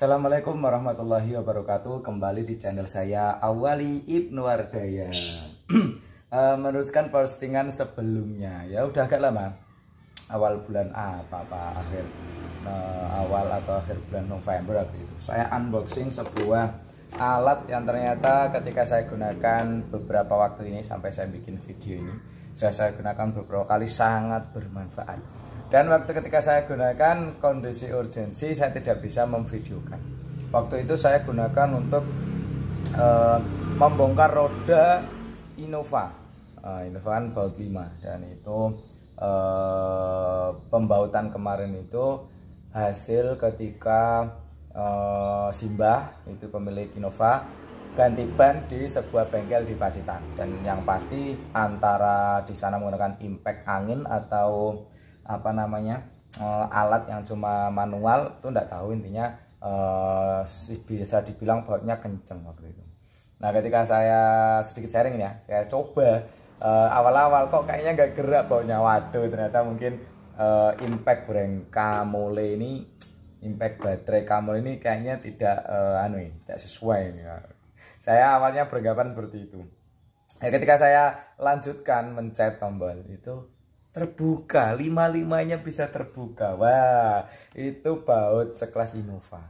Assalamualaikum warahmatullahi wabarakatuh Kembali di channel saya Awali Ibnu Wardaya uh, Meneruskan postingan sebelumnya Ya udah agak lama Awal bulan apa apa akhir uh, Awal atau akhir bulan November gitu. Saya unboxing sebuah alat yang ternyata ketika saya gunakan beberapa waktu ini Sampai saya bikin video ini Saya, saya gunakan beberapa kali sangat bermanfaat dan waktu ketika saya gunakan kondisi urgensi saya tidak bisa memvideokan. Waktu itu saya gunakan untuk uh, membongkar roda Innova. Uh, Innova kan baut 5 dan itu uh, pembautan kemarin itu hasil ketika uh, Simbah itu pemilik Innova ganti ban di sebuah bengkel di Pacitan dan yang pasti antara di sana menggunakan impact angin atau apa namanya uh, alat yang cuma manual itu enggak tahu intinya uh, bisa dibilang bautnya kenceng waktu itu nah ketika saya sedikit sharing ya saya coba eh, awal-awal uh, kok kayaknya nggak gerak bautnya waduh ternyata mungkin uh, impact brand mole ini impact baterai kamu ini kayaknya tidak uh, anu tidak sesuai ya. saya awalnya beranggapan seperti itu ya, ketika saya lanjutkan mencet tombol itu terbuka lima limanya bisa terbuka wah itu baut sekelas Innova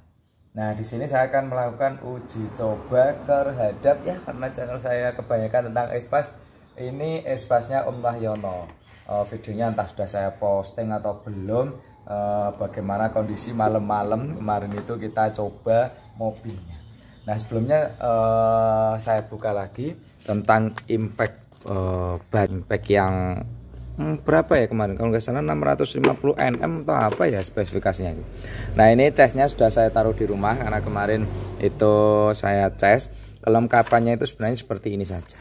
nah di sini saya akan melakukan uji coba terhadap ya karena channel saya kebanyakan tentang espas ini espasnya Om Yono uh, oh, videonya entah sudah saya posting atau belum uh, bagaimana kondisi malam-malam kemarin itu kita coba mobilnya nah sebelumnya uh, saya buka lagi tentang impact uh, eh, ban impact yang Hmm, berapa ya kemarin kalau nggak salah 650 nm atau apa ya spesifikasinya itu nah ini chestnya sudah saya taruh di rumah karena kemarin itu saya chest kelengkapannya itu sebenarnya seperti ini saja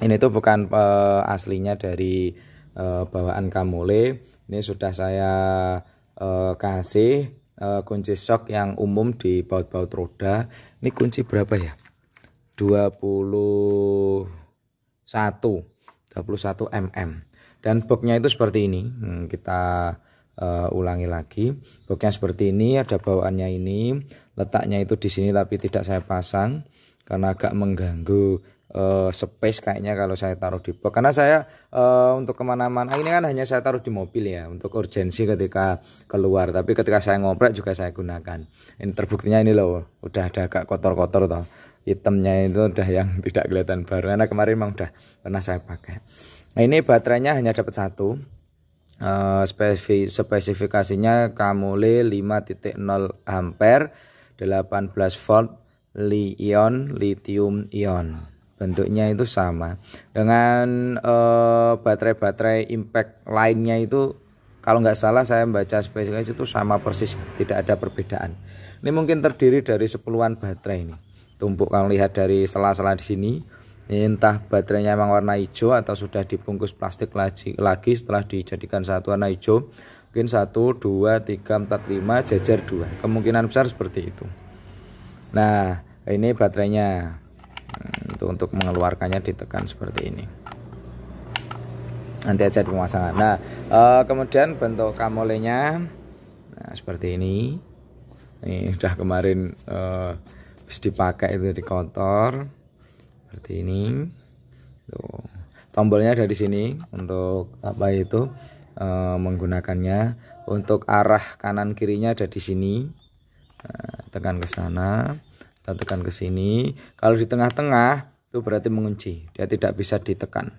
ini tuh bukan uh, aslinya dari uh, bawaan Kamule. ini sudah saya uh, kasih uh, kunci shock yang umum di baut-baut roda ini kunci berapa ya 21 21 mm dan boxnya itu seperti ini hmm, kita uh, ulangi lagi boxnya seperti ini ada bawaannya ini letaknya itu di sini tapi tidak saya pasang karena agak mengganggu uh, space kayaknya kalau saya taruh di box karena saya uh, untuk kemana-mana ini kan hanya saya taruh di mobil ya untuk urgensi ketika keluar tapi ketika saya ngoprek juga saya gunakan ini terbuktinya ini loh udah ada agak kotor-kotor toh hitamnya itu udah yang tidak kelihatan baru karena kemarin memang udah pernah saya pakai Nah ini baterainya hanya dapat satu. Uh, spesifikasinya Kamule 5.0 ampere 18 volt li-ion lithium ion. Bentuknya itu sama. Dengan eh, baterai-baterai uh, impact lainnya itu kalau nggak salah saya membaca spesifikasi itu sama persis, tidak ada perbedaan. Ini mungkin terdiri dari sepuluhan baterai ini. Tumpuk kalau lihat dari sela-sela di sini entah baterainya memang warna hijau atau sudah dibungkus plastik lagi, lagi setelah dijadikan satu warna hijau mungkin 1, 2, 3, 4, 5 jajar 2 kemungkinan besar seperti itu nah ini baterainya untuk, hmm, untuk mengeluarkannya ditekan seperti ini nanti aja di pemasangan nah e, kemudian bentuk kamolenya nah, seperti ini ini sudah kemarin e, dipakai itu di kotor seperti ini tuh tombolnya ada di sini untuk apa itu e, menggunakannya untuk arah kanan kirinya ada di sini nah, tekan ke sana kita tekan ke sini kalau di tengah-tengah itu berarti mengunci dia tidak bisa ditekan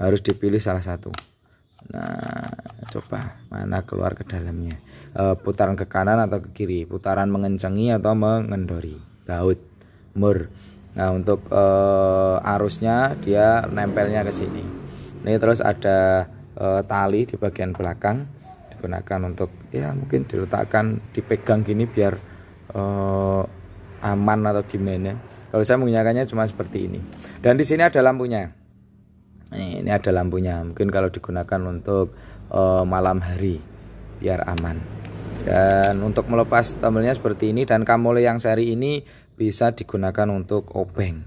harus dipilih salah satu Nah, coba mana keluar ke dalamnya. E, putaran ke kanan atau ke kiri, putaran mengencengi atau mengendori. Baut, mur. Nah, untuk uh, arusnya dia nempelnya ke sini. Ini terus ada uh, tali di bagian belakang digunakan untuk ya mungkin diletakkan dipegang gini biar uh, aman atau gimana. Ya. Kalau saya menggunakannya cuma seperti ini. Dan di sini ada lampunya. Ini, ada lampunya. Mungkin kalau digunakan untuk uh, malam hari biar aman. Dan untuk melepas tombolnya seperti ini dan kamole yang seri ini bisa digunakan untuk obeng.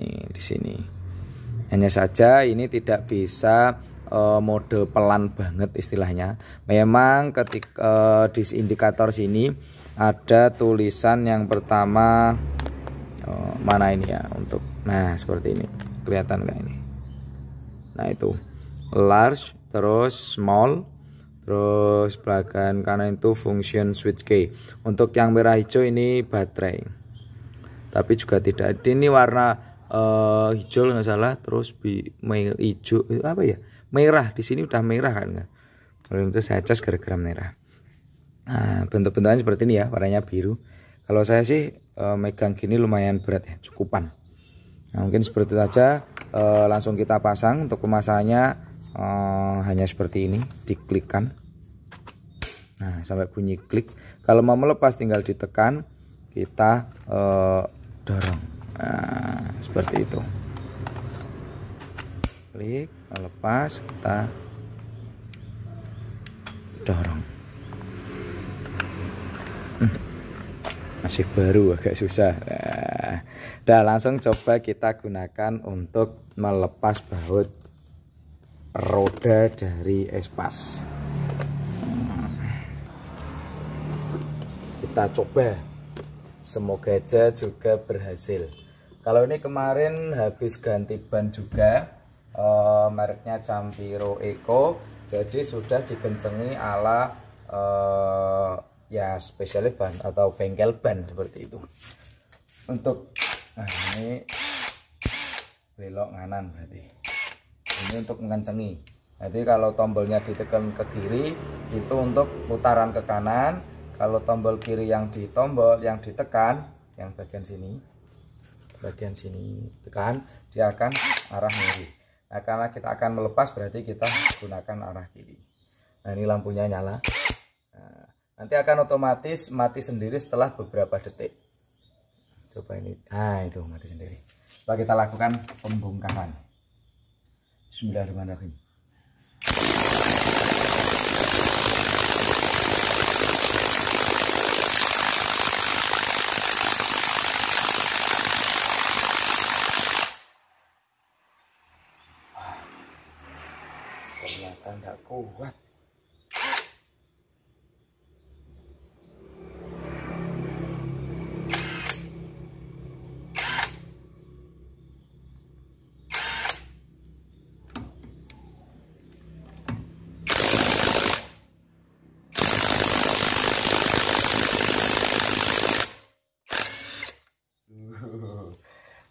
Nih, di sini. Hanya saja ini tidak bisa uh, mode pelan banget istilahnya. Memang ketika uh, eh, di indikator sini ada tulisan yang pertama uh, mana ini ya untuk nah seperti ini. Kelihatan enggak ini? Nah, itu. Large terus small terus bagian karena itu function switch key untuk yang merah hijau ini baterai tapi juga tidak ini warna uh, hijau nggak salah terus bi hijau apa ya merah di sini udah merah kan kalau itu saya cas gara-gara merah nah bentuk-bentuknya seperti ini ya warnanya biru kalau saya sih uh, megang gini lumayan berat ya cukupan nah, mungkin seperti itu aja uh, langsung kita pasang untuk pemasangannya uh, hanya seperti ini diklikkan nah sampai bunyi klik kalau mau melepas tinggal ditekan kita uh, dorong nah, seperti itu klik lepas kita dorong hmm, masih baru agak susah nah, dah langsung coba kita gunakan untuk melepas baut roda dari espas hmm. kita coba semoga aja juga berhasil kalau ini kemarin habis ganti ban juga e, mereknya Campiro Eco jadi sudah dikencengi ala e, ya spesialis ban atau bengkel ban seperti itu untuk nah ini belok kanan berarti ini untuk mengencengi jadi kalau tombolnya ditekan ke kiri itu untuk putaran ke kanan kalau tombol kiri yang di tombol yang ditekan yang bagian sini bagian sini tekan dia akan arah kiri nah, karena kita akan melepas berarti kita gunakan arah kiri nah ini lampunya nyala nah, nanti akan otomatis mati sendiri setelah beberapa detik coba ini ah itu mati sendiri coba kita lakukan pembongkaran Bismillahirrahmanirrahim kuat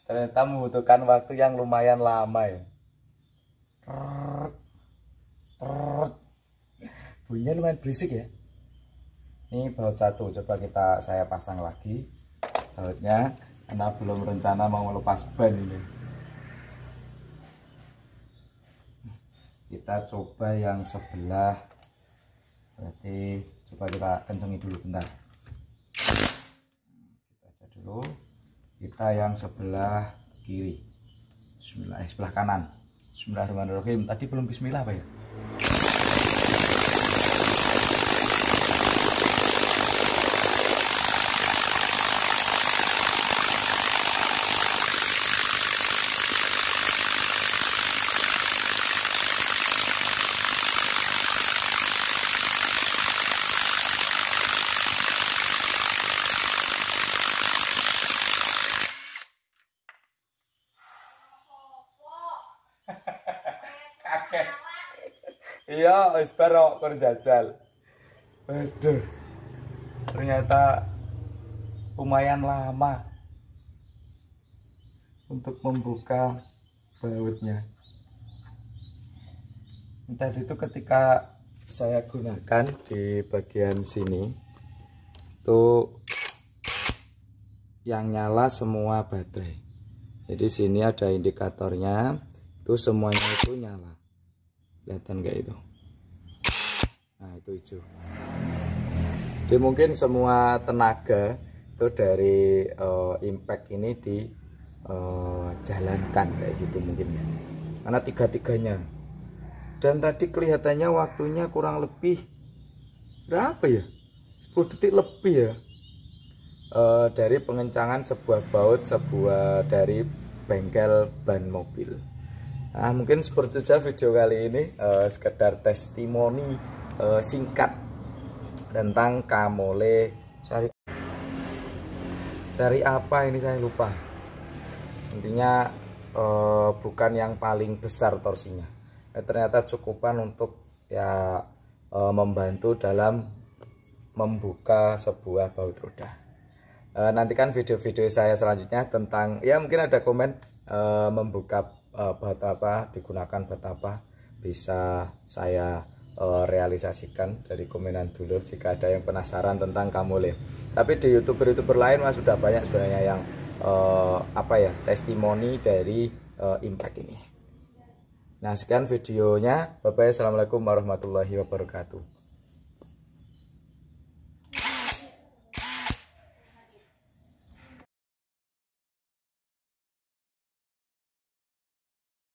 ternyata membutuhkan waktu yang lumayan lama ya bunyinya lumayan berisik ya ini baut satu coba kita saya pasang lagi bautnya karena belum rencana mau melepas ban ini kita coba yang sebelah berarti coba kita kencengi dulu bentar kita aja dulu kita yang sebelah kiri Bismillah eh, sebelah kanan Bismillahirrahmanirrahim tadi belum Bismillah apa ya iya wis bar kon jajal aduh ternyata lumayan lama untuk membuka bautnya tadi itu ketika saya gunakan di bagian sini itu yang nyala semua baterai jadi sini ada indikatornya itu semuanya itu nyala kelihatan kayak itu nah itu hijau jadi mungkin semua tenaga itu dari uh, impact ini dijalankan eh, uh, kayak gitu mungkin ya karena tiga-tiganya dan tadi kelihatannya waktunya kurang lebih berapa ya 10 detik lebih ya e, dari pengencangan sebuah baut sebuah dari bengkel ban mobil Nah, mungkin seperti itu video kali ini uh, sekedar testimoni uh, singkat tentang kamole seri seri apa ini saya lupa intinya uh, bukan yang paling besar torsinya eh, ternyata cukupan untuk ya uh, membantu dalam membuka sebuah baut roda uh, nantikan video-video saya selanjutnya tentang ya mungkin ada komen membuka uh, bat apa digunakan bat apa bisa saya uh, realisasikan dari komenan dulu jika ada yang penasaran tentang lihat tapi di youtuber-youtuber lain mas sudah banyak sebenarnya yang uh, apa ya testimoni dari uh, impact ini nah sekian videonya bapak assalamualaikum warahmatullahi wabarakatuh